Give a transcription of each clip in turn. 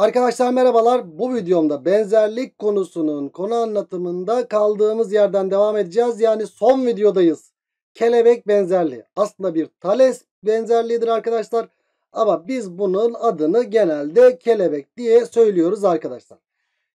Arkadaşlar merhabalar. Bu videomda benzerlik konusunun konu anlatımında kaldığımız yerden devam edeceğiz. Yani son videodayız. Kelebek benzerliği. Aslında bir Thales benzerliğidir arkadaşlar. Ama biz bunun adını genelde kelebek diye söylüyoruz arkadaşlar.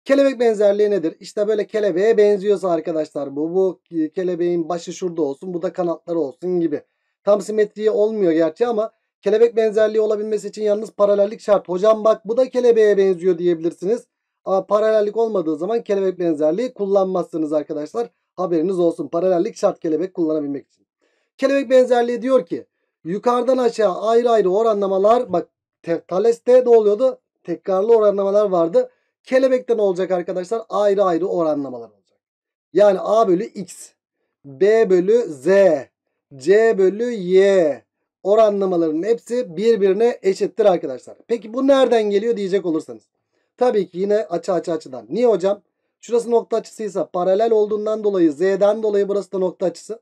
Kelebek benzerliği nedir? İşte böyle kelebeğe benziyorsa arkadaşlar bu bu kelebeğin başı şurada olsun, bu da kanatları olsun gibi. Tam simetriye olmuyor gerçi ama Kelebek benzerliği olabilmesi için yalnız paralellik şart. Hocam bak bu da kelebeğe benziyor diyebilirsiniz. Ama paralellik olmadığı zaman kelebek benzerliği kullanmazsınız arkadaşlar. Haberiniz olsun. Paralellik şart kelebek kullanabilmek için. Kelebek benzerliği diyor ki yukarıdan aşağı ayrı ayrı oranlamalar bak Thales'te de oluyordu? Tekrarlı oranlamalar vardı. Kelebekten olacak arkadaşlar? Ayrı ayrı oranlamalar olacak. Yani A bölü X, B bölü Z, C bölü Y, oranlamaların hepsi birbirine eşittir arkadaşlar. Peki bu nereden geliyor diyecek olursanız. Tabii ki yine açı açı açıdan. Niye hocam? Şurası nokta açısıysa paralel olduğundan dolayı z'den dolayı burası da nokta açısı.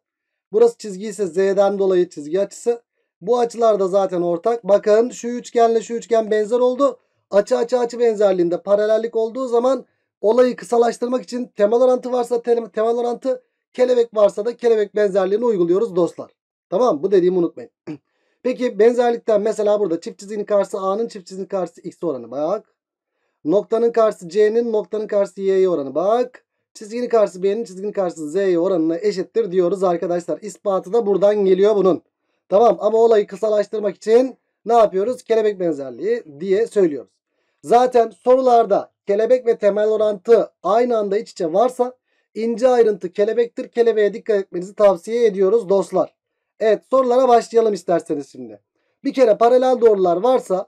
Burası çizgi ise z'den dolayı çizgi açısı. Bu açılar da zaten ortak. Bakın şu üçgenle şu üçgen benzer oldu. Açı açı açı benzerliğinde paralellik olduğu zaman olayı kısalaştırmak için temel orantı varsa tem temel orantı kelebek varsa da kelebek benzerliğini uyguluyoruz dostlar. Tamam bu dediğimi unutmayın. Peki benzerlikten mesela burada çift çizginin karşısı A'nın çift çizginin karşısı X oranı bak. Noktanın karşısı C'nin noktanın karşısı Y'ye oranı bak. Çizginin karşısı B'nin çizginin karşısı Z'ye oranına eşittir diyoruz arkadaşlar. İspatı da buradan geliyor bunun. Tamam ama olayı kısalaştırmak için ne yapıyoruz? Kelebek benzerliği diye söylüyoruz. Zaten sorularda kelebek ve temel orantı aynı anda iç içe varsa ince ayrıntı kelebektir. Kelebeğe dikkat etmenizi tavsiye ediyoruz dostlar. Evet sorulara başlayalım isterseniz şimdi. Bir kere paralel doğrular varsa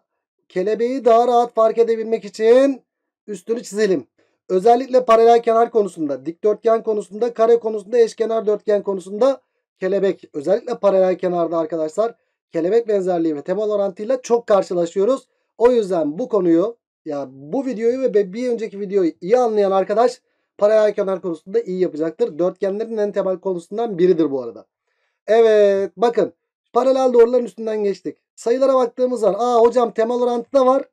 kelebeği daha rahat fark edebilmek için üstünü çizelim. Özellikle paralel kenar konusunda, dikdörtgen konusunda, kare konusunda, eşkenar dörtgen konusunda kelebek özellikle paralel kenarda arkadaşlar kelebek benzerliği ve temel orantıyla çok karşılaşıyoruz. O yüzden bu konuyu ya bu videoyu ve bir önceki videoyu iyi anlayan arkadaş paralel kenar konusunda iyi yapacaktır. Dörtgenlerin en temel konusundan biridir bu arada. Evet bakın paralel doğruların üstünden geçtik. Sayılara baktığımız zaman aa hocam temal orantıda var.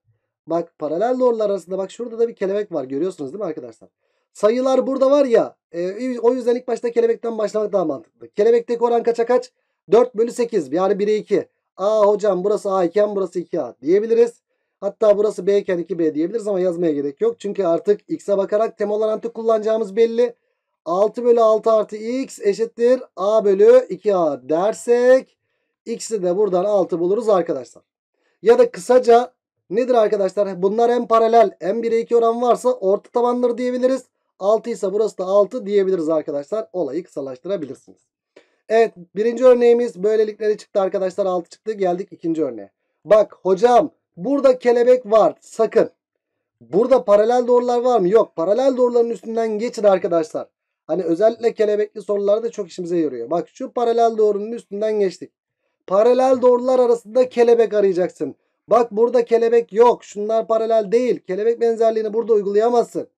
Bak paralel doğrular arasında bak şurada da bir kelebek var görüyorsunuz değil mi arkadaşlar? Sayılar burada var ya e, o yüzden ilk başta kelebekten başlamak daha mantıklı. Kelebekteki oran kaça kaç? 4 bölü 8 yani 1'e 2. Aa hocam burası A iken burası 2A diyebiliriz. Hatta burası B iken 2B diyebiliriz ama yazmaya gerek yok. Çünkü artık X'e bakarak temel orantı kullanacağımız belli. 6 bölü 6 artı x eşittir a bölü 2a dersek x'i de buradan 6 buluruz arkadaşlar. Ya da kısaca nedir arkadaşlar? Bunlar en paralel en 1'e 2 oran varsa orta tabanları diyebiliriz. 6 ise burası da 6 diyebiliriz arkadaşlar. Olayı kısalaştırabilirsiniz. Evet birinci örneğimiz böylelikle de çıktı arkadaşlar. 6 çıktı geldik ikinci örneğe. Bak hocam burada kelebek var sakın. Burada paralel doğrular var mı? Yok. Paralel doğruların üstünden geçin arkadaşlar. Hani özellikle kelebekli sorular da çok işimize yarıyor. Bak şu paralel doğrunun üstünden geçtik. Paralel doğrular arasında kelebek arayacaksın. Bak burada kelebek yok. Şunlar paralel değil. Kelebek benzerliğini burada uygulayamazsın.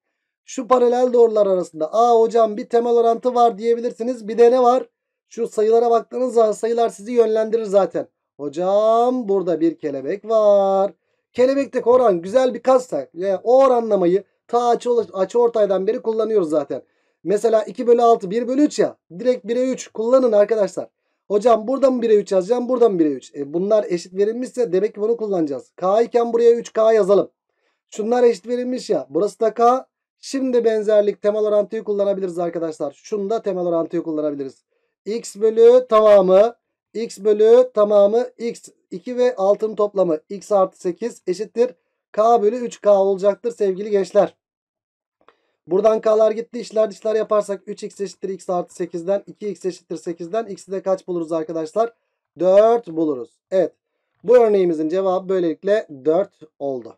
Şu paralel doğrular arasında. Aa hocam bir temel orantı var diyebilirsiniz. Bir de ne var? Şu sayılara baktığınız zaman sayılar sizi yönlendirir zaten. Hocam burada bir kelebek var. Kelebekteki oran güzel bir kassa. Yani o oranlamayı ta açı, açı ortaydan beri kullanıyoruz zaten. Mesela 2 bölü 6 1 bölü 3 ya. Direkt 1'e 3 kullanın arkadaşlar. Hocam buradan 1'e 3 yazacağım buradan 1'e 3. E bunlar eşit verilmişse demek ki bunu kullanacağız. K iken buraya 3K yazalım. Şunlar eşit verilmiş ya. Burası da K. Şimdi benzerlik temel orantıyı kullanabiliriz arkadaşlar. Şunda temel orantıyı kullanabiliriz. X bölü tamamı X bölü tamamı X 2 ve 6'ın toplamı X artı 8 eşittir. K bölü 3K olacaktır sevgili gençler. Buradan k'lar gitti. İşler dişler yaparsak 3x eşittir x artı 8'den 2x eşittir 8'den x'i de kaç buluruz arkadaşlar? 4 buluruz. Evet. Bu örneğimizin cevabı böylelikle 4 oldu.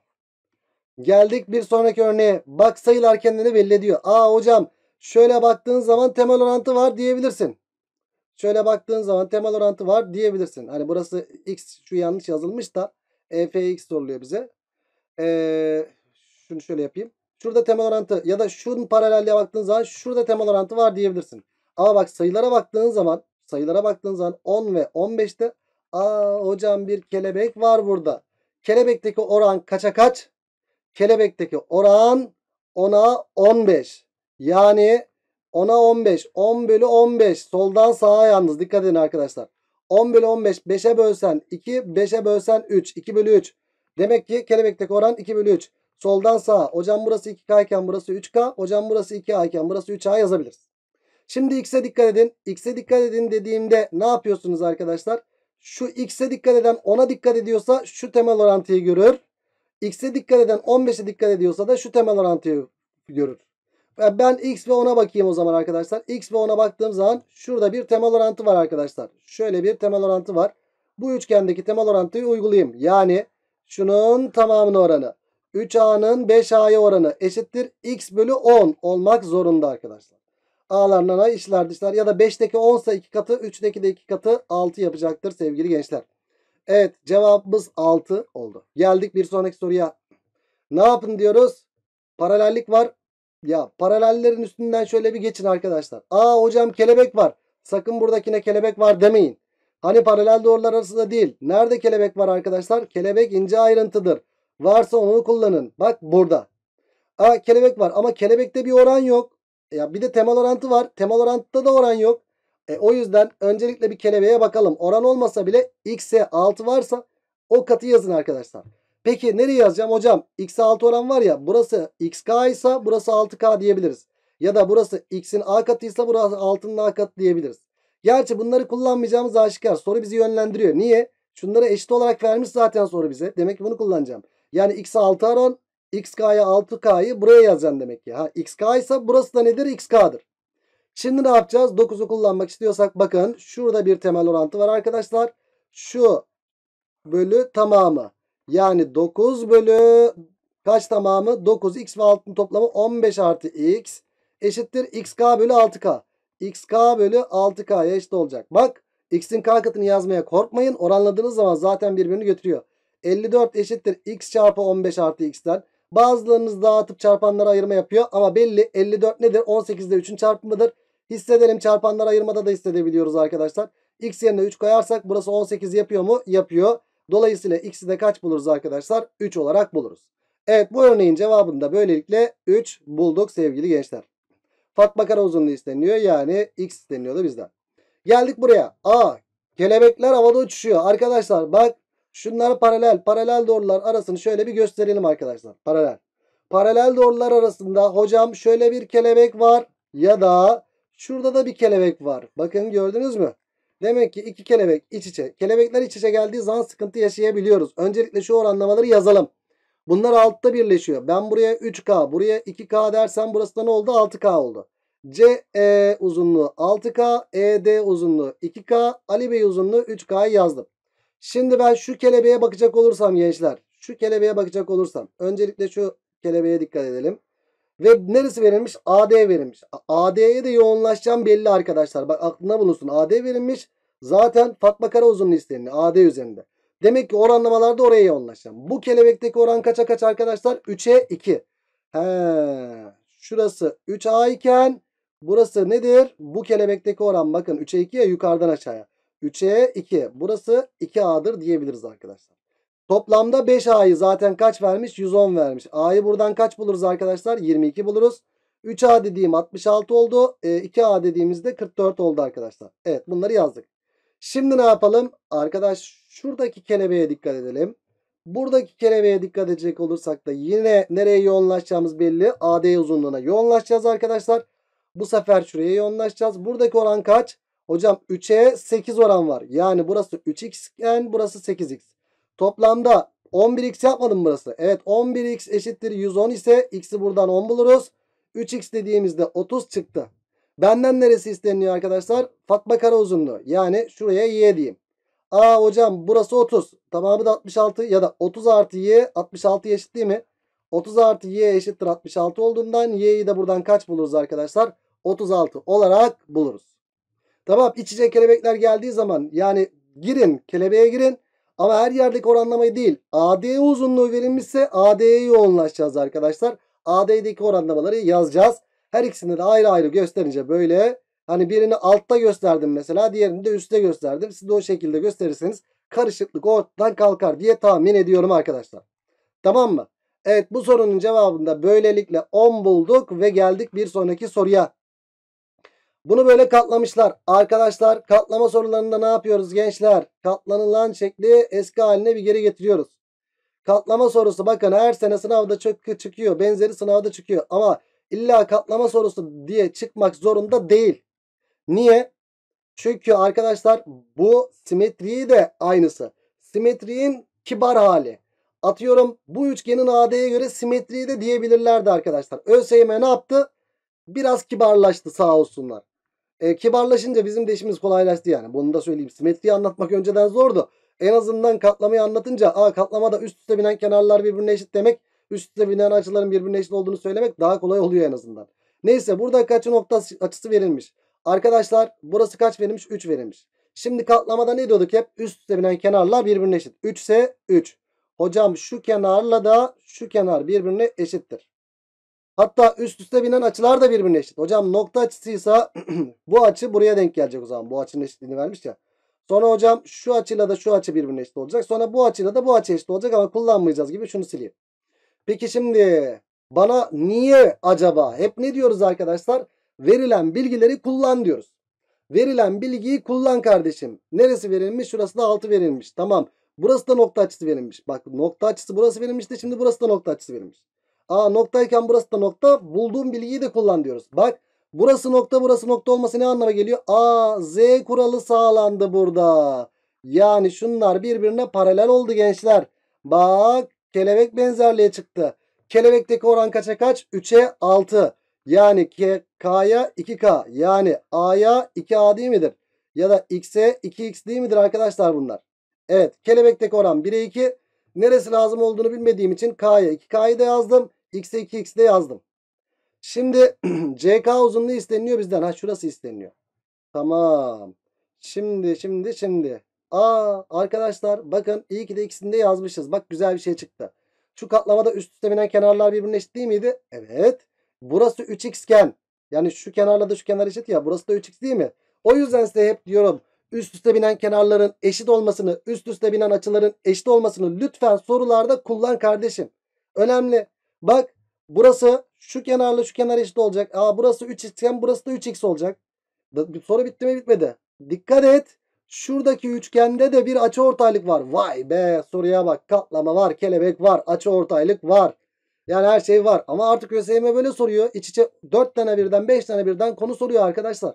Geldik bir sonraki örneğe. Bak sayılar kendini belli ediyor. Aa hocam şöyle baktığın zaman temel orantı var diyebilirsin. Şöyle baktığın zaman temel orantı var diyebilirsin. Hani burası x şu yanlış yazılmış da e, fx soruluyor bize. E, şunu şöyle yapayım. Şurada temel orantı ya da şunun paralelliğe baktığın zaman şurada temel orantı var diyebilirsin. Ama bak sayılara baktığın zaman sayılara baktığın zaman 10 ve 15'te aa hocam bir kelebek var burada. Kelebekteki oran kaça kaç? Kelebekteki oran 10'a 15. Yani 10'a 15. 10 bölü 15. Soldan sağa yalnız. Dikkat edin arkadaşlar. 10 bölü 15. 5'e bölsen 2. 5'e bölsen 3. 2 bölü 3. Demek ki kelebekteki oran 2 bölü 3. Soldan sağa. Hocam burası 2K iken burası 3K. Hocam burası 2A iken burası 3A yazabiliriz. Şimdi X'e dikkat edin. X'e dikkat edin dediğimde ne yapıyorsunuz arkadaşlar? Şu X'e dikkat eden 10'a dikkat ediyorsa şu temel orantıyı görür. X'e dikkat eden 15'e dikkat ediyorsa da şu temel orantıyı görür. E, ben X ve 10'a bakayım o zaman arkadaşlar. X ve 10'a baktığım zaman şurada bir temel orantı var arkadaşlar. Şöyle bir temel orantı var. Bu üçgendeki temel orantıyı uygulayayım. Yani şunun tamamını oranı. 3A'nın 5A'ya oranı eşittir X bölü 10 olmak zorunda arkadaşlar. A'larından A işler dışlar ya da 5'teki 10 ise 2 katı 3'teki de 2 katı 6 yapacaktır sevgili gençler. Evet cevabımız 6 oldu. Geldik bir sonraki soruya. Ne yapın diyoruz? Paralellik var. Ya paralellerin üstünden şöyle bir geçin arkadaşlar. Aa hocam kelebek var. Sakın buradakine kelebek var demeyin. Hani paralel doğrular arasında değil. Nerede kelebek var arkadaşlar? Kelebek ince ayrıntıdır. Varsa onu kullanın. Bak burada. Aa kelebek var ama kelebekte bir oran yok. Ya bir de temal orantı var. temal orantıda da oran yok. E, o yüzden öncelikle bir kelebeğe bakalım. Oran olmasa bile x'e 6 varsa o katı yazın arkadaşlar. Peki nereye yazacağım hocam? X'e 6 oran var ya burası xk ise burası 6k diyebiliriz. Ya da burası x'in a katıysa burası 6'nın a katı diyebiliriz. Gerçi bunları kullanmayacağımız aşikar. Soru bizi yönlendiriyor. Niye? Şunları eşit olarak vermiş zaten soru bize. Demek ki bunu kullanacağım. Yani x'e 6 aran xk'ya 6k'yı buraya yazacaksın demek ki. Ha, xk ise burası da nedir? xk'dır. Şimdi ne yapacağız? 9'u kullanmak istiyorsak bakın şurada bir temel orantı var arkadaşlar. Şu bölü tamamı. Yani 9 bölü kaç tamamı? 9 x ve 6'nın toplamı 15 artı x eşittir xk bölü 6k. xk bölü 6k'ya eşit olacak. Bak x'in k katını yazmaya korkmayın. Oranladığınız zaman zaten birbirini götürüyor. 54 eşittir x çarpı 15 artı x'ten. Bazılarınız dağıtıp çarpanlara ayırma yapıyor. Ama belli 54 nedir? 18 ile 3'ün çarpımıdır. Hissedelim çarpanlara ayırmada da hissedebiliyoruz arkadaşlar. X yerine 3 koyarsak burası 18 yapıyor mu? Yapıyor. Dolayısıyla x'i de kaç buluruz arkadaşlar? 3 olarak buluruz. Evet bu örneğin cevabını da böylelikle 3 bulduk sevgili gençler. Fatma Kara uzunluğu isteniyor. Yani x isteniyordu bizden. Geldik buraya. A. Kelebekler havada uçuşuyor. Arkadaşlar bak Şunlar paralel. Paralel doğrular arasını şöyle bir gösterelim arkadaşlar. Paralel. Paralel doğrular arasında hocam şöyle bir kelebek var ya da şurada da bir kelebek var. Bakın gördünüz mü? Demek ki iki kelebek iç içe. Kelebekler iç içe geldiği zaman sıkıntı yaşayabiliyoruz. Öncelikle şu oranlamaları yazalım. Bunlar altta birleşiyor. Ben buraya 3K, buraya 2K dersem burası da ne oldu? 6K oldu. CE uzunluğu 6K, ED uzunluğu 2K, Ali Bey uzunluğu 3K'yı yazdım. Şimdi ben şu kelebeğe bakacak olursam gençler. Şu kelebeğe bakacak olursam. Öncelikle şu kelebeğe dikkat edelim. Ve neresi verilmiş? AD verilmiş. AD'ye de yoğunlaşacağım belli arkadaşlar. Bak aklına bulunsun. AD verilmiş. Zaten Fatma Karauzun'un istenini AD üzerinde. Demek ki oranlamalarda oraya yoğunlaşacağım. Bu kelebekteki oran kaça kaç arkadaşlar? 3'e 2. He. Şurası 3A iken burası nedir? Bu kelebekteki oran bakın 3'e 2'ye yukarıdan aşağıya. 3'e 2. Burası 2A'dır diyebiliriz arkadaşlar. Toplamda 5A'yı zaten kaç vermiş? 110 vermiş. A'yı buradan kaç buluruz arkadaşlar? 22 buluruz. 3A dediğim 66 oldu. E, 2A dediğimizde 44 oldu arkadaşlar. Evet bunları yazdık. Şimdi ne yapalım? Arkadaş şuradaki kelebeğe dikkat edelim. Buradaki kelebeğe dikkat edecek olursak da yine nereye yoğunlaşacağımız belli. AD uzunluğuna yoğunlaşacağız arkadaşlar. Bu sefer şuraya yoğunlaşacağız. Buradaki oran kaç? Hocam 3'e 8 oran var. Yani burası 3x iken burası 8x. Toplamda 11x yapmadım burası. Evet 11x eşittir 110 ise x'i buradan 10 buluruz. 3x dediğimizde 30 çıktı. Benden neresi isteniyor arkadaşlar? Fatma kara uzunluğu. Yani şuraya y diyeyim. Aa hocam burası 30. Tamamı da 66 ya da 30 artı y 66 eşit değil mi? 30 artı y eşittir 66 olduğundan y'yi de buradan kaç buluruz arkadaşlar? 36 olarak buluruz. Tamam iç içe kelebekler geldiği zaman yani girin kelebeğe girin. Ama her yerdeki oranlamayı değil. AD uzunluğu verilmişse AD'ye yoğunlaşacağız arkadaşlar. AD'deki oranlamaları yazacağız. Her ikisini de ayrı ayrı gösterince böyle hani birini altta gösterdim mesela diğerini de üstte gösterdim. Siz de o şekilde gösterirseniz karışıklık ortadan kalkar diye tahmin ediyorum arkadaşlar. Tamam mı? Evet bu sorunun cevabında böylelikle 10 bulduk ve geldik bir sonraki soruya. Bunu böyle katlamışlar. Arkadaşlar katlama sorularında ne yapıyoruz gençler? Katlanılan şekli eski haline bir geri getiriyoruz. Katlama sorusu bakın her sene sınavda çok çıkıyor. Benzeri sınavda çıkıyor. Ama illa katlama sorusu diye çıkmak zorunda değil. Niye? Çünkü arkadaşlar bu simetriyi de aynısı. Simetriğin kibar hali. Atıyorum bu üçgenin AD'ye göre simetriyi de diyebilirlerdi arkadaşlar. ÖSYM ne yaptı? Biraz kibarlaştı sağ olsunlar. E, kibarlaşınca bizim de işimiz kolaylaştı yani. Bunu da söyleyeyim. Simetriyi anlatmak önceden zordu. En azından katlamayı anlatınca a katlama da üst üste binen kenarlar birbirine eşit demek. Üst üste binen açıların birbirine eşit olduğunu söylemek daha kolay oluyor en azından. Neyse burada kaç nokta açısı verilmiş. Arkadaşlar burası kaç verilmiş? 3 verilmiş. Şimdi katlamada ne diyorduk hep? Üst üste binen kenarlar birbirine eşit. 3 ise 3. Hocam şu kenarla da şu kenar birbirine eşittir. Hatta üst üste binen açılar da birbirine eşit. Hocam nokta açısıysa bu açı buraya denk gelecek o zaman. Bu açının eşitliğini vermiş ya. Sonra hocam şu açıyla da şu açı birbirine eşit olacak. Sonra bu açıyla da bu açı eşit olacak ama kullanmayacağız gibi şunu sileyim. Peki şimdi bana niye acaba? Hep ne diyoruz arkadaşlar? Verilen bilgileri kullan diyoruz. Verilen bilgiyi kullan kardeşim. Neresi verilmiş? Şurası da 6 verilmiş. Tamam. Burası da nokta açısı verilmiş. Bak nokta açısı burası verilmişti. Şimdi burası da nokta açısı verilmiş. A noktayken burası da nokta. Bulduğum bilgiyi de kullan diyoruz. Bak burası nokta burası nokta olması ne anlama geliyor? A Z kuralı sağlandı burada. Yani şunlar birbirine paralel oldu gençler. Bak kelebek benzerliğe çıktı. Kelebekteki oran kaça kaç? 3'e 6. Yani K'ya 2K. Yani A'ya 2A değil midir? Ya da X'e 2X değil midir arkadaşlar bunlar? Evet kelebekteki oran 1'e 2. Neresi lazım olduğunu bilmediğim için K'ya 2K'yı da yazdım x'e 2x de yazdım. Şimdi ck uzunluğu isteniyor bizden. Ha şurası isteniyor. Tamam. Şimdi şimdi şimdi. Aa arkadaşlar bakın iyi ki de ikisini de yazmışız. Bak güzel bir şey çıktı. Şu katlamada üst üste binen kenarlar birbirine eşit değil miydi? Evet. Burası 3x iken yani şu kenarla da şu kenar eşit ya burası da 3x değil mi? O yüzden size hep diyorum üst üste binen kenarların eşit olmasını, üst üste binen açıların eşit olmasını lütfen sorularda kullan kardeşim. Önemli. Bak burası şu kenarla şu kenar eşit olacak. Aa burası 3x iken burası da 3x olacak. Soru bitti mi bitmedi. Dikkat et. Şuradaki üçgende de bir açı ortaylık var. Vay be soruya bak. Katlama var, kelebek var, açı ortaylık var. Yani her şey var. Ama artık ÖSYM böyle soruyor. İç içe 4 tane birden 5 tane birden konu soruyor arkadaşlar.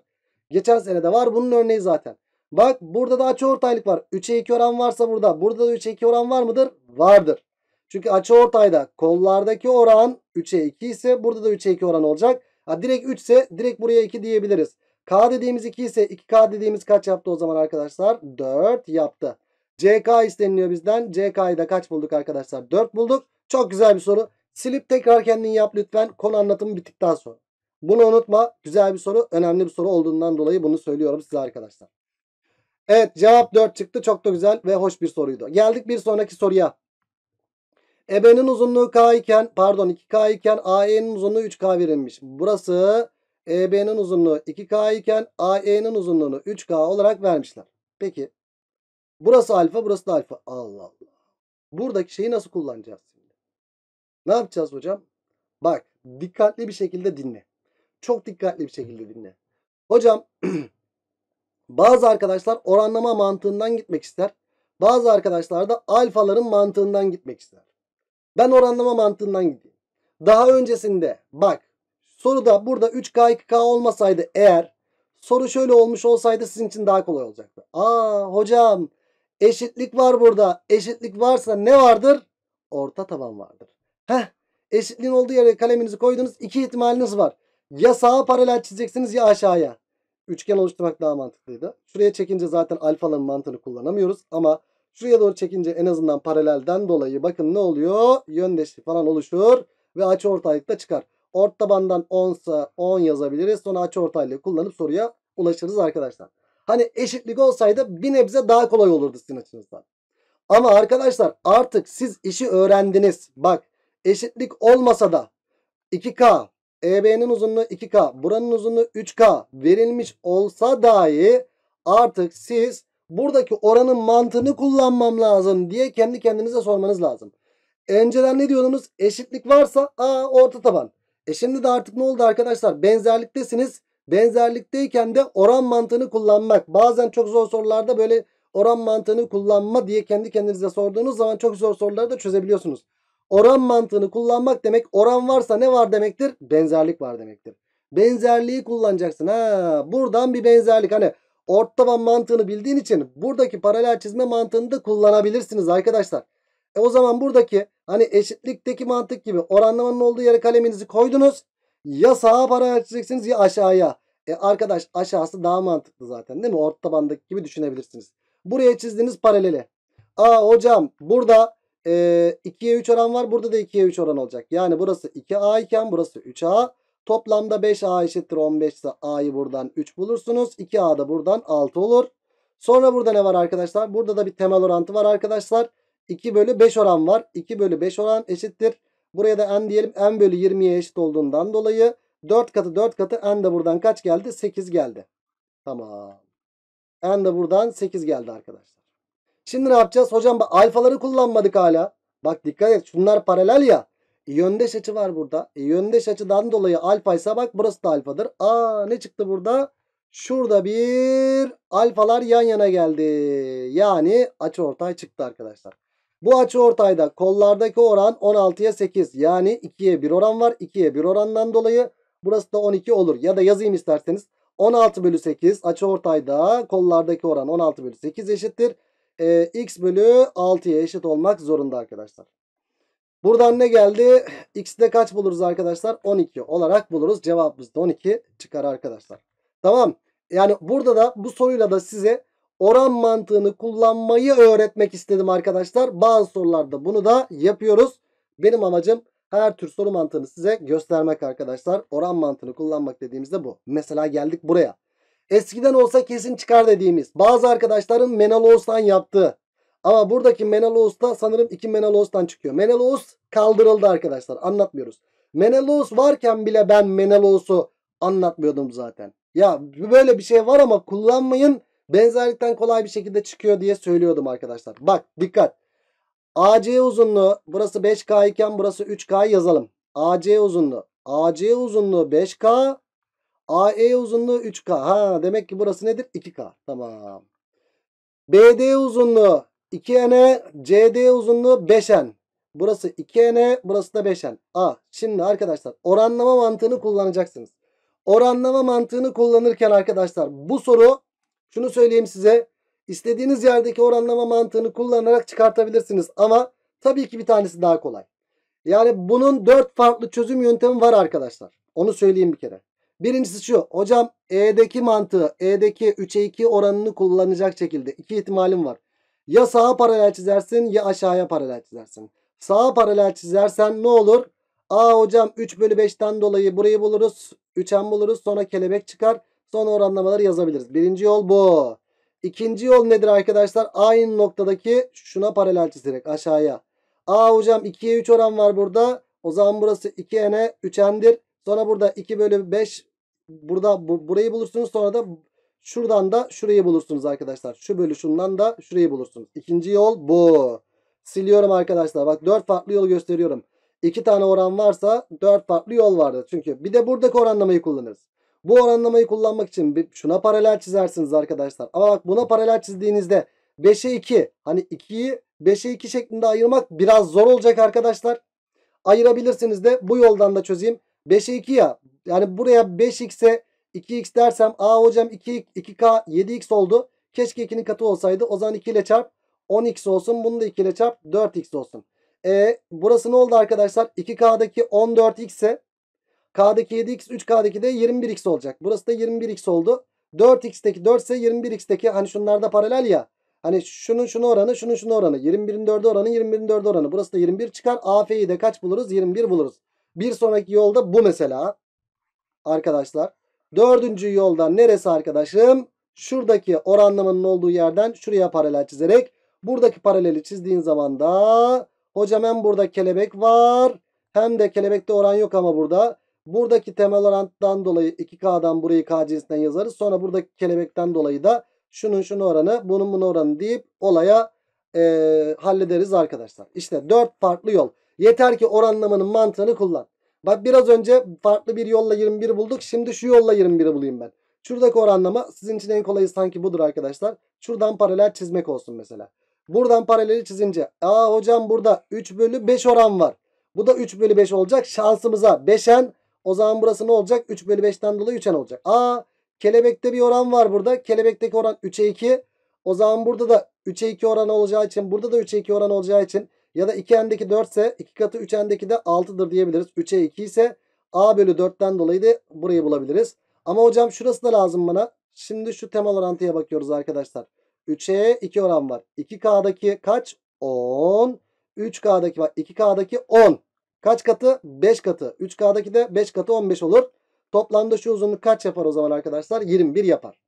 Geçen sene de var. Bunun örneği zaten. Bak burada da açı ortaylık var. 3'e 2 oran varsa burada. Burada da 3'e 2 oran var mıdır? Vardır. Çünkü açı ortayda kollardaki oran 3'e 2 ise burada da 3'e 2 oran olacak. Ha, direkt 3 ise direkt buraya 2 diyebiliriz. K dediğimiz 2 ise 2K dediğimiz kaç yaptı o zaman arkadaşlar? 4 yaptı. CK isteniliyor bizden. CK'yı da kaç bulduk arkadaşlar? 4 bulduk. Çok güzel bir soru. Silip tekrar kendin yap lütfen. Konu anlatımı bittikten sonra. Bunu unutma. Güzel bir soru. Önemli bir soru olduğundan dolayı bunu söylüyorum size arkadaşlar. Evet cevap 4 çıktı. Çok da güzel ve hoş bir soruydu. Geldik bir sonraki soruya. EB'nin uzunluğu K iken pardon 2K iken AE'nin uzunluğu 3K verilmiş. Burası EB'nin uzunluğu 2K iken AE'nin uzunluğunu 3K olarak vermişler. Peki burası alfa burası da alfa. Allah Allah. Buradaki şeyi nasıl kullanacağız şimdi? Ne yapacağız hocam? Bak dikkatli bir şekilde dinle. Çok dikkatli bir şekilde dinle. Hocam bazı arkadaşlar oranlama mantığından gitmek ister. Bazı arkadaşlar da alfaların mantığından gitmek ister. Ben oranlama mantığından gideyim. Daha öncesinde bak soruda burada 3K 2K olmasaydı eğer soru şöyle olmuş olsaydı sizin için daha kolay olacaktı. Aa hocam eşitlik var burada. Eşitlik varsa ne vardır? Orta taban vardır. Heh eşitliğin olduğu yere kaleminizi koydunuz. İki ihtimaliniz var. Ya sağa paralel çizeceksiniz ya aşağıya. Üçgen oluşturmak daha mantıklıydı. Şuraya çekince zaten alfaların mantığını kullanamıyoruz ama Şuraya doğru çekince en azından paralelden dolayı bakın ne oluyor? Yöndeşlik falan oluşur ve açı ortaylıkta çıkar. Ort tabandan 10 sa 10 yazabiliriz. Sonra açı ortaylığı kullanıp soruya ulaşırız arkadaşlar. Hani eşitlik olsaydı bir nebze daha kolay olurdu sizin açınızdan. Ama arkadaşlar artık siz işi öğrendiniz. Bak eşitlik olmasa da 2K EB'nin uzunluğu 2K buranın uzunluğu 3K verilmiş olsa dahi artık siz buradaki oranın mantığını kullanmam lazım diye kendi kendinize sormanız lazım. Önceden ne diyordunuz? Eşitlik varsa a orta taban. E şimdi de artık ne oldu arkadaşlar? Benzerliktesiniz. Benzerlikteyken de oran mantığını kullanmak. Bazen çok zor sorularda böyle oran mantığını kullanma diye kendi kendinize sorduğunuz zaman çok zor soruları da çözebiliyorsunuz. Oran mantığını kullanmak demek oran varsa ne var demektir? Benzerlik var demektir. Benzerliği kullanacaksın. Ha, buradan bir benzerlik. Hani Ort taban mantığını bildiğin için buradaki paralel çizme mantığını da kullanabilirsiniz arkadaşlar. E o zaman buradaki hani eşitlikteki mantık gibi oranlamanın olduğu yere kaleminizi koydunuz. Ya sağa paralel çizeceksiniz ya aşağıya. E arkadaş aşağısı daha mantıklı zaten değil mi? Ort tabandaki gibi düşünebilirsiniz. Buraya çizdiğiniz paraleli. Aa hocam burada e, 2'ye 3 oran var. Burada da 2'ye 3 oran olacak. Yani burası 2A iken burası 3A. Toplamda 5A eşittir 15'te A'yı buradan 3 bulursunuz. 2A da buradan 6 olur. Sonra burada ne var arkadaşlar? Burada da bir temel orantı var arkadaşlar. 2 bölü 5 oran var. 2 bölü 5 oran eşittir. Buraya da n diyelim n bölü 20'ye eşit olduğundan dolayı 4 katı 4 katı n de buradan kaç geldi? 8 geldi. Tamam. n de buradan 8 geldi arkadaşlar. Şimdi ne yapacağız? Hocam alfaları kullanmadık hala. Bak dikkat et şunlar paralel ya yöndeş açı var burada. E, yöndeş açıdan dolayı alfa ise bak burası da alfadır. Aa ne çıktı burada? Şurada bir alfalar yan yana geldi. Yani açı ortay çıktı arkadaşlar. Bu açı ortayda kollardaki oran 16'ya 8. Yani 2'ye 1 oran var. 2'ye 1 orandan dolayı burası da 12 olur. Ya da yazayım isterseniz. 16 bölü 8 açı ortayda kollardaki oran 16 bölü 8 eşittir. Ee, x bölü 6'ya eşit olmak zorunda arkadaşlar. Buradan ne geldi? X'de kaç buluruz arkadaşlar? 12 olarak buluruz. Cevabımız da 12 çıkar arkadaşlar. Tamam. Yani burada da bu soruyla da size oran mantığını kullanmayı öğretmek istedim arkadaşlar. Bazı sorularda bunu da yapıyoruz. Benim amacım her tür soru mantığını size göstermek arkadaşlar. Oran mantığını kullanmak dediğimizde bu. Mesela geldik buraya. Eskiden olsa kesin çıkar dediğimiz bazı arkadaşların Menaloğuz'dan yaptığı ama buradaki Menelaos da sanırım 2 Menelaos'tan çıkıyor. Menelaos kaldırıldı arkadaşlar. Anlatmıyoruz. Menelaos varken bile ben Menelaos'u anlatmıyordum zaten. Ya böyle bir şey var ama kullanmayın. Benzerlikten kolay bir şekilde çıkıyor diye söylüyordum arkadaşlar. Bak dikkat. AC uzunluğu burası 5K iken burası 3K yazalım. AC uzunluğu. AC uzunluğu 5K. AE uzunluğu 3K. Ha demek ki burası nedir? 2K. Tamam. BD uzunluğu 2N CD uzunluğu 5N. Burası 2N burası da 5N. A. Şimdi arkadaşlar oranlama mantığını kullanacaksınız. Oranlama mantığını kullanırken arkadaşlar bu soru şunu söyleyeyim size. İstediğiniz yerdeki oranlama mantığını kullanarak çıkartabilirsiniz. Ama tabii ki bir tanesi daha kolay. Yani bunun 4 farklı çözüm yöntemi var arkadaşlar. Onu söyleyeyim bir kere. Birincisi şu. Hocam E'deki mantığı E'deki 3'e 2 oranını kullanacak şekilde. iki ihtimalim var. Ya sağa paralel çizersin ya aşağıya paralel çizersin. Sağa paralel çizersen ne olur? Aa hocam 3 bölü 5'ten dolayı burayı buluruz. 3'en buluruz. Sonra kelebek çıkar. Sonra oranlamaları yazabiliriz. Birinci yol bu. İkinci yol nedir arkadaşlar? Aynı noktadaki şuna paralel çizerek aşağıya. Aa hocam 2'ye 3 oran var burada. O zaman burası 2n'e 3n'dir. Sonra burada 2 bölü 5 burada bu, burayı bulursunuz. Sonra da Şuradan da şurayı bulursunuz arkadaşlar. Şu bölü şundan da şurayı bulursunuz. İkinci yol bu. Siliyorum arkadaşlar. Bak 4 farklı yol gösteriyorum. 2 tane oran varsa 4 farklı yol vardır. Çünkü bir de buradaki oranlamayı kullanırız. Bu oranlamayı kullanmak için bir şuna paralel çizersiniz arkadaşlar. Ama bak buna paralel çizdiğinizde 5'e 2 hani 2'yi 5'e 2 şeklinde ayırmak biraz zor olacak arkadaşlar. Ayırabilirsiniz de bu yoldan da çözeyim. 5'e 2 ya yani buraya 5x'e 2x dersem a hocam 2, 2k 7x oldu. Keşke 2'nin katı olsaydı. O zaman 2 ile çarp 10x olsun. Bunu da 2 ile çarp 4x olsun. E, burası ne oldu arkadaşlar? 2k'daki 14x ise k'daki 7x 3k'daki de 21x olacak. Burası da 21x oldu. 4x'teki 4 ise 21x'teki hani şunlarda paralel ya. Hani şunun şunu oranı şunun şunu oranı. 21'in 4'ü oranı 21'in 4'ü oranı. Burası da 21 çıkar. AF'yi de kaç buluruz? 21 buluruz. Bir sonraki yolda bu mesela. Arkadaşlar. Dördüncü yoldan neresi arkadaşım? Şuradaki oranlamanın olduğu yerden şuraya paralel çizerek buradaki paraleli çizdiğin zaman da hocam hem burada kelebek var hem de kelebekte oran yok ama burada. Buradaki temel oranttan dolayı 2K'dan burayı K cinsinden yazarız. Sonra buradaki kelebekten dolayı da şunun şunun oranı bunun bunun oranı deyip olaya e, hallederiz arkadaşlar. İşte 4 farklı yol. Yeter ki oranlamanın mantığını kullan. Bak biraz önce farklı bir yolla 21 bulduk. Şimdi şu yolla 21'i bulayım ben. Şuradaki oranlama sizin için en kolayı sanki budur arkadaşlar. Şuradan paralel çizmek olsun mesela. Buradan paraleli çizince. Aa hocam burada 3 bölü 5 oran var. Bu da 3 bölü 5 olacak. Şansımıza 5'en o zaman burası ne olacak? 3 bölü 5'ten dolayı 3'en olacak. Aa kelebekte bir oran var burada. Kelebekteki oran 3'e 2. O zaman burada da 3'e 2 oran olacağı için burada da 3'e 2 oran olacağı için ya da 2n'deki 4 ise 2 katı 3n'deki de 6'dır diyebiliriz. 3'e 2 ise a bölü 4'ten dolayı da burayı bulabiliriz. Ama hocam şurası da lazım bana. Şimdi şu temel orantıya bakıyoruz arkadaşlar. 3'e 2 oran var. 2K'daki kaç? 10. 3K'daki var. 2K'daki 10. Kaç katı? 5 katı. 3K'daki de 5 katı 15 olur. Toplamda şu uzunluk kaç yapar o zaman arkadaşlar? 21 yapar.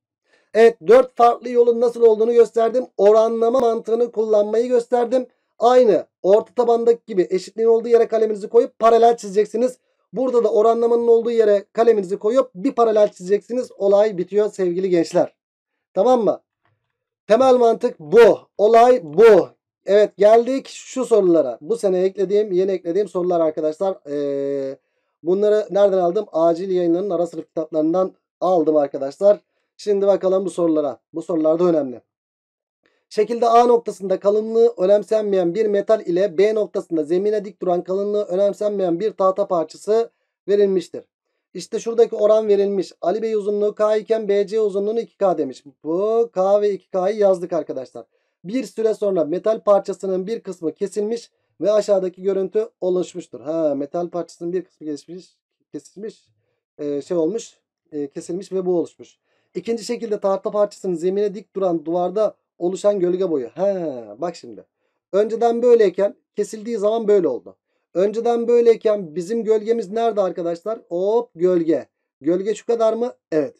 Evet 4 farklı yolun nasıl olduğunu gösterdim. Oranlama mantığını kullanmayı gösterdim. Aynı orta tabandaki gibi eşitliğin olduğu yere kaleminizi koyup paralel çizeceksiniz. Burada da oranlamanın olduğu yere kaleminizi koyup bir paralel çizeceksiniz. Olay bitiyor sevgili gençler. Tamam mı? Temel mantık bu. Olay bu. Evet geldik şu sorulara. Bu sene eklediğim, yeni eklediğim sorular arkadaşlar. Ee, bunları nereden aldım? Acil yayınlarının ara sınıf kitaplarından aldım arkadaşlar. Şimdi bakalım bu sorulara. Bu sorular da önemli. Şekilde A noktasında kalınlığı önemsenmeyen bir metal ile B noktasında zemine dik duran kalınlığı önemsenmeyen bir tahta parçası verilmiştir. İşte şuradaki oran verilmiş. Ali Bey uzunluğu K iken BC uzunluğunu 2K demiş. Bu K ve 2K'yı yazdık arkadaşlar. Bir süre sonra metal parçasının bir kısmı kesilmiş ve aşağıdaki görüntü oluşmuştur. Ha metal parçasının bir kısmı kesilmiş, kesilmiş, e, şey olmuş, e, kesilmiş ve bu oluşmuş. İkinci şekilde tahta parçasının zemine dik duran duvarda oluşan gölge boyu. He, bak şimdi. Önceden böyleyken kesildiği zaman böyle oldu. Önceden böyleyken bizim gölgemiz nerede arkadaşlar? Hop gölge. Gölge şu kadar mı? Evet.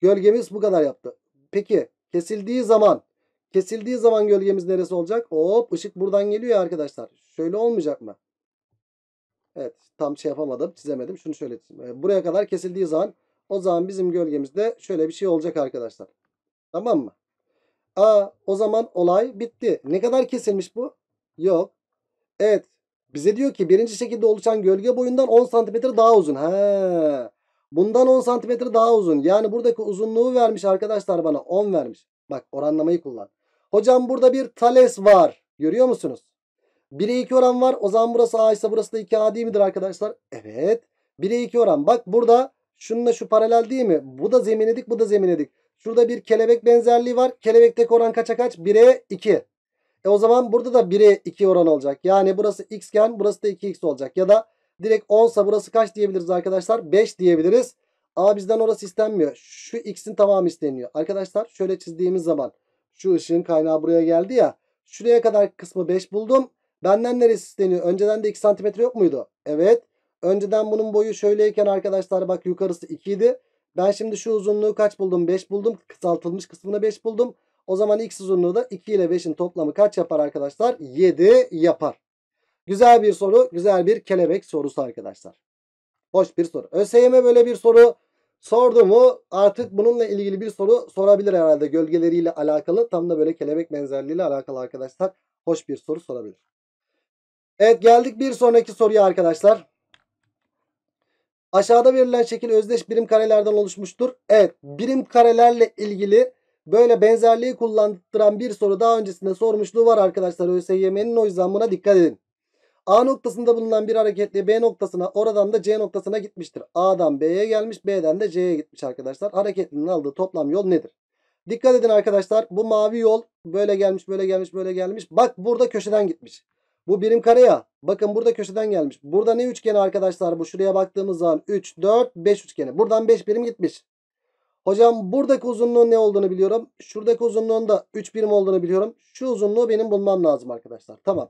Gölgemiz bu kadar yaptı. Peki kesildiği zaman kesildiği zaman gölgemiz neresi olacak? Hop ışık buradan geliyor ya arkadaşlar. Şöyle olmayacak mı? Evet tam şey yapamadım çizemedim. Şunu şöyle ee, Buraya kadar kesildiği zaman o zaman bizim gölgemizde şöyle bir şey olacak arkadaşlar. Tamam mı? Aa o zaman olay bitti. Ne kadar kesilmiş bu? Yok. Evet. Bize diyor ki birinci şekilde oluşan gölge boyundan 10 cm daha uzun. Ha. Bundan 10 cm daha uzun. Yani buradaki uzunluğu vermiş arkadaşlar bana. 10 vermiş. Bak oranlamayı kullan. Hocam burada bir tales var. Görüyor musunuz? 1'e 2 oran var. O zaman burası A ise burası da 2A değil midir arkadaşlar? Evet. 1'e 2 oran. Bak burada şununla şu paralel değil mi? Bu da zemin edik, bu da zemin edik. Şurada bir kelebek benzerliği var. Kelebekteki oran kaça kaç? 1'e 2. E o zaman burada da 1'e 2 oran olacak. Yani burası x iken burası da 2x olacak. Ya da direkt 10 sa burası kaç diyebiliriz arkadaşlar? 5 diyebiliriz. Ama bizden orası istenmiyor. Şu x'in tamamı isteniyor. Arkadaşlar şöyle çizdiğimiz zaman şu ışığın kaynağı buraya geldi ya. Şuraya kadar kısmı 5 buldum. Benden neresi isteniyor? Önceden de 2 santimetre yok muydu? Evet. Önceden bunun boyu şöyleyken arkadaşlar bak yukarısı 2 idi. Ben şimdi şu uzunluğu kaç buldum? 5 buldum. Kısaltılmış kısmını 5 buldum. O zaman x uzunluğu da 2 ile 5'in toplamı kaç yapar arkadaşlar? 7 yapar. Güzel bir soru. Güzel bir kelebek sorusu arkadaşlar. Hoş bir soru. ÖSYM böyle bir soru sordu mu artık bununla ilgili bir soru sorabilir herhalde. Gölgeleriyle alakalı. Tam da böyle kelebek benzerliğiyle alakalı arkadaşlar. Hoş bir soru sorabilir. Evet geldik bir sonraki soruya arkadaşlar. Aşağıda verilen şekil özdeş birim karelerden oluşmuştur. Evet birim karelerle ilgili böyle benzerliği kullandıran bir soru daha öncesinde sormuşluğu var arkadaşlar ÖSYM'nin o yüzden buna dikkat edin. A noktasında bulunan bir hareketli B noktasına oradan da C noktasına gitmiştir. A'dan B'ye gelmiş B'den de C'ye gitmiş arkadaşlar. Hareketlinin aldığı toplam yol nedir? Dikkat edin arkadaşlar bu mavi yol böyle gelmiş böyle gelmiş böyle gelmiş. Bak burada köşeden gitmiş. Bu birim kare ya. Bakın burada köşeden gelmiş. Burada ne üçgeni arkadaşlar bu? Şuraya baktığımız zaman 3, 4, 5 üçgeni. Buradan 5 birim gitmiş. Hocam buradaki uzunluğun ne olduğunu biliyorum. Şuradaki uzunluğun da 3 birim olduğunu biliyorum. Şu uzunluğu benim bulmam lazım arkadaşlar. Tamam.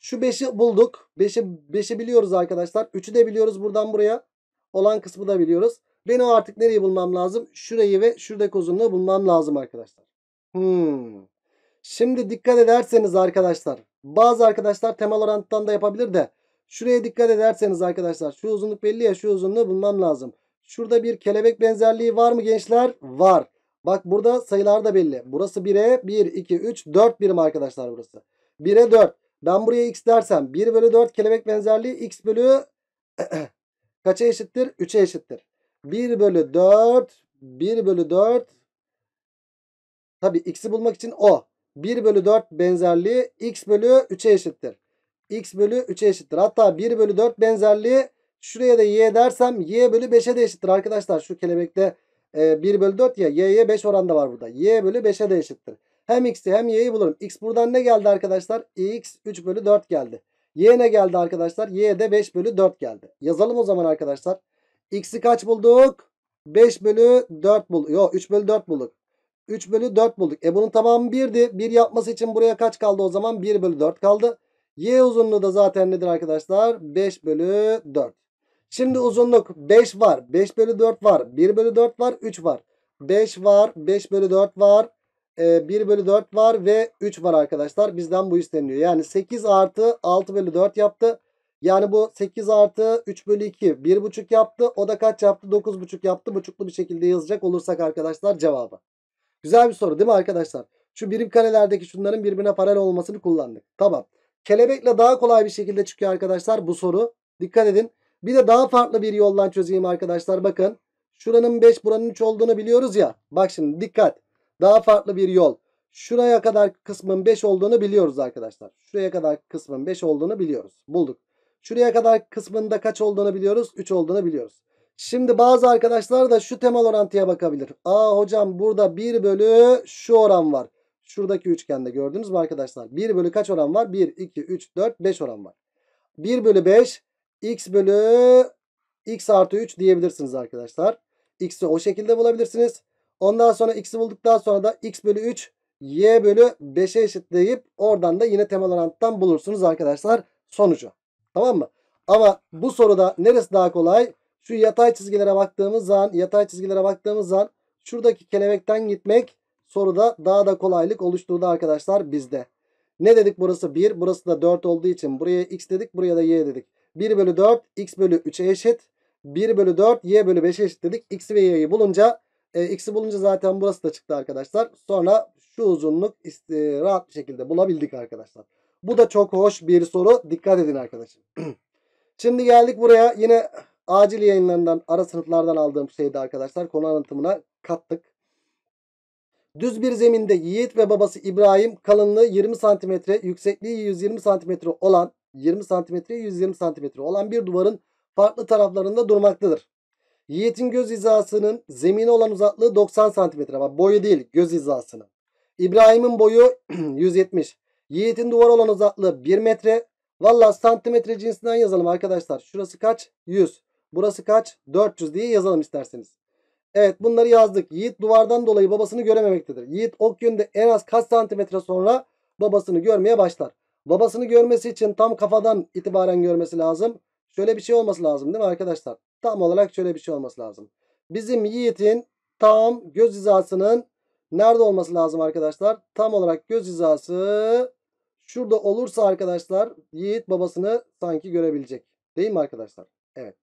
Şu 5'i bulduk. 5'i 5'i biliyoruz arkadaşlar. 3'ü de biliyoruz buradan buraya. Olan kısmı da biliyoruz. Benim artık nereyi bulmam lazım? Şurayı ve şuradaki uzunluğu bulmam lazım arkadaşlar. Hmm. Şimdi dikkat ederseniz arkadaşlar bazı arkadaşlar temel orantıdan da yapabilir de. Şuraya dikkat ederseniz arkadaşlar şu uzunluk belli ya şu uzunluğu bulmam lazım. Şurada bir kelebek benzerliği var mı gençler? Var. Bak burada sayılar da belli. Burası 1'e 1, 2, 3, 4 birim arkadaşlar burası. 1'e 4. Ben buraya x dersem 1 bölü 4 kelebek benzerliği x bölü kaça eşittir? 3'e eşittir. 1 bölü 4 1 bölü 4 tabi x'i bulmak için o. 1 bölü 4 benzerliği x bölü 3'e eşittir. x bölü 3'e eşittir. Hatta 1 bölü 4 benzerliği şuraya da y dersem y bölü 5'e de eşittir arkadaşlar. Şu kelebekte e, 1 bölü 4 ya y'ye 5 oranda var burada. y bölü 5'e de eşittir. Hem x'i hem y'yi bulurum. x buradan ne geldi arkadaşlar? x 3 bölü 4 geldi. y ne geldi arkadaşlar? y de 5 bölü 4 geldi. Yazalım o zaman arkadaşlar. x'i kaç bulduk? 5 bölü 4 bul. Yok 3 bölü 4 bulduk. 3 bölü 4 bulduk. E bunun tamamı 1'di. 1 yapması için buraya kaç kaldı o zaman? 1 bölü 4 kaldı. Y uzunluğu da zaten nedir arkadaşlar? 5 bölü 4. Şimdi uzunluk 5 var. 5 bölü 4 var. 1 bölü 4 var. 3 var. 5 var. 5 bölü 4 var. 1 e, bölü 4 var ve 3 var arkadaşlar. Bizden bu isteniyor. Yani 8 artı 6 bölü 4 yaptı. Yani bu 8 artı 3 bölü 2 1,5 yaptı. O da kaç yaptı? 9,5 yaptı. Buçuklu bir şekilde yazacak olursak arkadaşlar cevabı. Güzel bir soru değil mi arkadaşlar? Şu birim karelerdeki şunların birbirine paralel olmasını kullandık. Tamam. Kelebekle daha kolay bir şekilde çıkıyor arkadaşlar bu soru. Dikkat edin. Bir de daha farklı bir yoldan çözeyim arkadaşlar. Bakın. Şuranın 5 buranın 3 olduğunu biliyoruz ya. Bak şimdi dikkat. Daha farklı bir yol. Şuraya kadar kısmın 5 olduğunu biliyoruz arkadaşlar. Şuraya kadar kısmın 5 olduğunu biliyoruz. Bulduk. Şuraya kadar kısmında kaç olduğunu biliyoruz? 3 olduğunu biliyoruz. Şimdi bazı arkadaşlar da şu temel orantıya bakabilir. Aa hocam burada 1 bölü şu oran var. Şuradaki üçgende gördünüz mü arkadaşlar? 1 bölü kaç oran var? 1, 2, 3, 4, 5 oran var. 1 bölü 5 x bölü x artı 3 diyebilirsiniz arkadaşlar. X'i o şekilde bulabilirsiniz. Ondan sonra x'i bulduktan sonra da x bölü 3 y bölü 5'e eşitleyip oradan da yine temel orantıdan bulursunuz arkadaşlar sonucu. Tamam mı? Ama bu soruda neresi daha kolay? Şu yatay çizgilere baktığımız zaman yatay çizgilere baktığımız zaman şuradaki kelebekten gitmek soruda daha da kolaylık oluşturdu arkadaşlar bizde. Ne dedik burası 1 burası da 4 olduğu için buraya x dedik buraya da y dedik. 1 bölü 4 x bölü 3'e eşit. 1 bölü 4 y bölü 5'e eşit dedik. x ve y'yi bulunca e, x'i bulunca zaten burası da çıktı arkadaşlar. Sonra şu uzunluk e, rahat bir şekilde bulabildik arkadaşlar. Bu da çok hoş bir soru. Dikkat edin arkadaşlar. Şimdi geldik buraya. Yine acil yayınlarından ara sınıflardan aldığım şeydi arkadaşlar. Konu anlatımına kattık. Düz bir zeminde Yiğit ve babası İbrahim kalınlığı 20 santimetre, yüksekliği 120 santimetre olan 20 santimetre 120 santimetre olan bir duvarın farklı taraflarında durmaktadır. Yiğit'in göz hizasının zemine olan uzaklığı 90 santimetre ama boyu değil göz hizasının. İbrahim'in boyu 170. Yiğit'in duvar olan uzaklığı 1 metre. Valla santimetre cinsinden yazalım arkadaşlar. Şurası kaç? 100. Burası kaç? 400 diye yazalım isterseniz. Evet bunları yazdık. Yiğit duvardan dolayı babasını görememektedir. Yiğit ok yönünde en az kaç santimetre sonra babasını görmeye başlar. Babasını görmesi için tam kafadan itibaren görmesi lazım. Şöyle bir şey olması lazım değil mi arkadaşlar? Tam olarak şöyle bir şey olması lazım. Bizim Yiğit'in tam göz hizasının nerede olması lazım arkadaşlar? Tam olarak göz hizası şurada olursa arkadaşlar Yiğit babasını sanki görebilecek. Değil mi arkadaşlar? Evet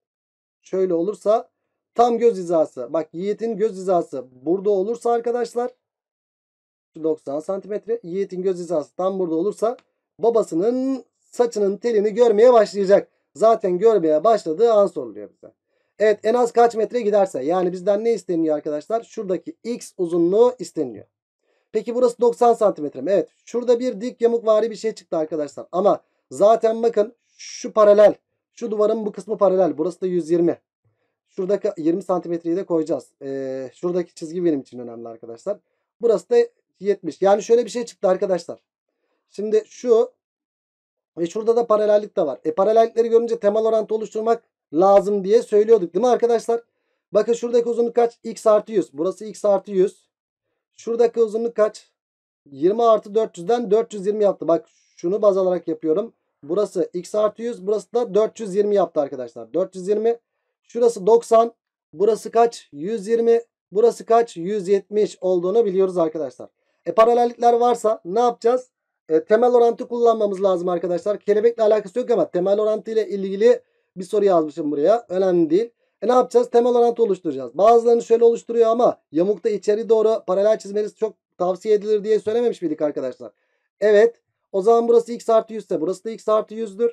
şöyle olursa tam göz hizası. Bak Yiğit'in göz hizası burada olursa arkadaşlar 90 santimetre. Yiğit'in göz hizası tam burada olursa babasının saçının telini görmeye başlayacak. Zaten görmeye başladığı an soruluyor bize. Evet en az kaç metre giderse. Yani bizden ne isteniyor arkadaşlar? Şuradaki x uzunluğu isteniyor. Peki burası 90 santimetre mi? Evet. Şurada bir dik yamukvari bir şey çıktı arkadaşlar. Ama zaten bakın şu paralel. Şu duvarın bu kısmı paralel. Burası da 120. Şuradaki 20 santimetreyi de koyacağız. Ee, şuradaki çizgi benim için önemli arkadaşlar. Burası da 70. Yani şöyle bir şey çıktı arkadaşlar. Şimdi şu ve şurada da paralellik de var. E paralellikleri görünce temel orantı oluşturmak lazım diye söylüyorduk değil mi arkadaşlar? Bakın şuradaki uzunluk kaç? X artı 100. Burası X artı 100. Şuradaki uzunluk kaç? 20 artı 400'den 420 yaptı. Bak şunu baz alarak yapıyorum. Burası x artı 100. Burası da 420 yaptı arkadaşlar. 420. Şurası 90. Burası kaç? 120. Burası kaç? 170 olduğunu biliyoruz arkadaşlar. E paralellikler varsa ne yapacağız? E, temel orantı kullanmamız lazım arkadaşlar. Kelebekle alakası yok ama temel orantı ile ilgili bir soru yazmışım buraya. Önemli değil. E ne yapacağız? Temel orantı oluşturacağız. Bazılarını şöyle oluşturuyor ama yamukta içeri doğru paralel çizmeniz çok tavsiye edilir diye söylememiş miydik arkadaşlar? Evet. O zaman burası x artı 100 ise burası da x artı 100'dür.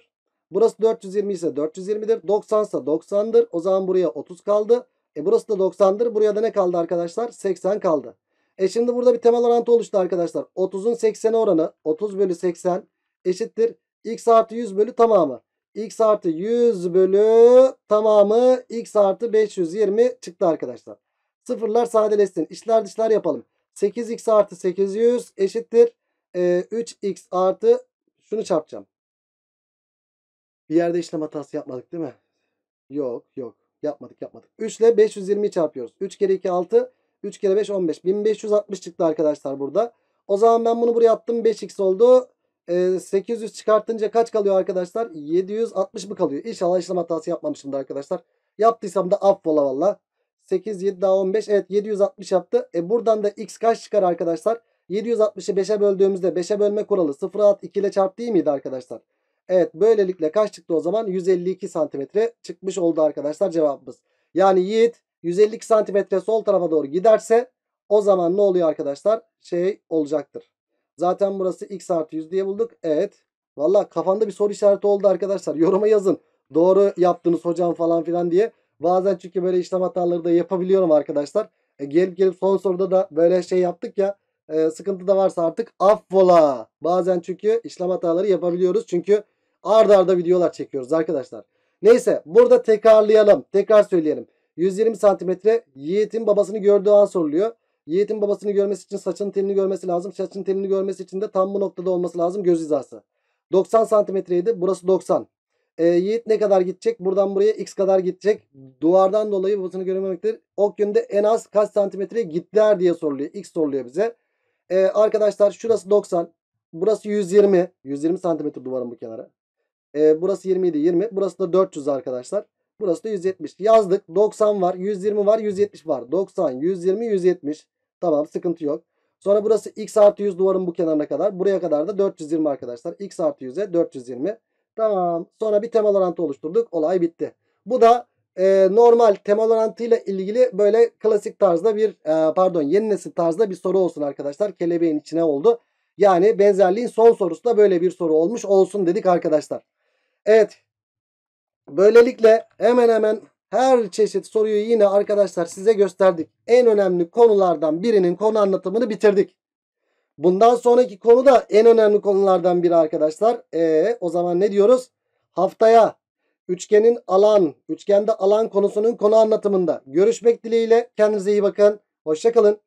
Burası 420 ise 420'dir. 90 ise 90'dır. O zaman buraya 30 kaldı. E burası da 90'dır. Buraya da ne kaldı arkadaşlar? 80 kaldı. E şimdi burada bir temel orantı oluştu arkadaşlar. 30'un 80 oranı 30 bölü 80 eşittir. x artı 100 bölü tamamı. x artı 100 bölü tamamı x artı 520 çıktı arkadaşlar. Sıfırlar sadeleşsin. İşler dışlar yapalım. 8x artı 800 eşittir. 3x ee, artı şunu çarpacağım. Bir yerde işlem hatası yapmadık değil mi? Yok yok yapmadık yapmadık. 3 ile 520 çarpıyoruz. 3 kere 2 6 3 kere 5 15. 1560 çıktı arkadaşlar burada. O zaman ben bunu buraya attım 5x oldu. E, ee, 800 çıkartınca kaç kalıyor arkadaşlar? 760 mı kalıyor? İnşallah işlem hatası yapmamışım da arkadaşlar. Yaptıysam da affola valla. 8 7 daha 15 evet 760 yaptı. E buradan da x kaç çıkar arkadaşlar? 760'ı 5'e böldüğümüzde 5'e bölme kuralı 0'a at 2 ile çarp değil miydi arkadaşlar? Evet böylelikle kaç çıktı o zaman? 152 santimetre çıkmış oldu arkadaşlar cevabımız. Yani Yiğit 152 santimetre sol tarafa doğru giderse o zaman ne oluyor arkadaşlar? Şey olacaktır. Zaten burası x artı 100 diye bulduk. Evet. Valla kafanda bir soru işareti oldu arkadaşlar. Yoruma yazın. Doğru yaptınız hocam falan filan diye. Bazen çünkü böyle işlem hataları da yapabiliyorum arkadaşlar. E gelip gelip son soruda da böyle şey yaptık ya e, sıkıntı da varsa artık affola. Bazen çünkü işlem hataları yapabiliyoruz. Çünkü ard arda videolar çekiyoruz arkadaşlar. Neyse burada tekrarlayalım. Tekrar söyleyelim. 120 santimetre Yiğit'in babasını gördüğü an soruluyor. Yiğit'in babasını görmesi için saçın telini görmesi lazım. Saçın telini görmesi için de tam bu noktada olması lazım göz hizası. 90 santimetreydi. Burası 90. E, ee, Yiğit ne kadar gidecek? Buradan buraya x kadar gidecek. Duvardan dolayı babasını görememektir. Ok yönünde en az kaç santimetre gittiler diye soruluyor. X soruluyor bize. Ee, arkadaşlar şurası 90. Burası 120. 120 santimetre duvarın bu kenarı. Ee, burası 27 20. Burası da 400 arkadaşlar. Burası da 170. Yazdık. 90 var. 120 var. 170 var. 90, 120, 170. Tamam sıkıntı yok. Sonra burası x artı 100 duvarın bu kenarına kadar. Buraya kadar da 420 arkadaşlar. x artı 100'e 420. Tamam. Sonra bir temel orantı oluşturduk. Olay bitti. Bu da e, normal temel orantıyla ilgili böyle klasik tarzda bir e, pardon yeni nesil tarzda bir soru olsun arkadaşlar. Kelebeğin içine oldu. Yani benzerliğin son sorusu da böyle bir soru olmuş olsun dedik arkadaşlar. Evet. Böylelikle hemen hemen her çeşit soruyu yine arkadaşlar size gösterdik. En önemli konulardan birinin konu anlatımını bitirdik. Bundan sonraki konu da en önemli konulardan biri arkadaşlar. E, o zaman ne diyoruz? Haftaya Üçgenin alan, üçgende alan konusunun konu anlatımında görüşmek dileğiyle. Kendinize iyi bakın. Hoşçakalın.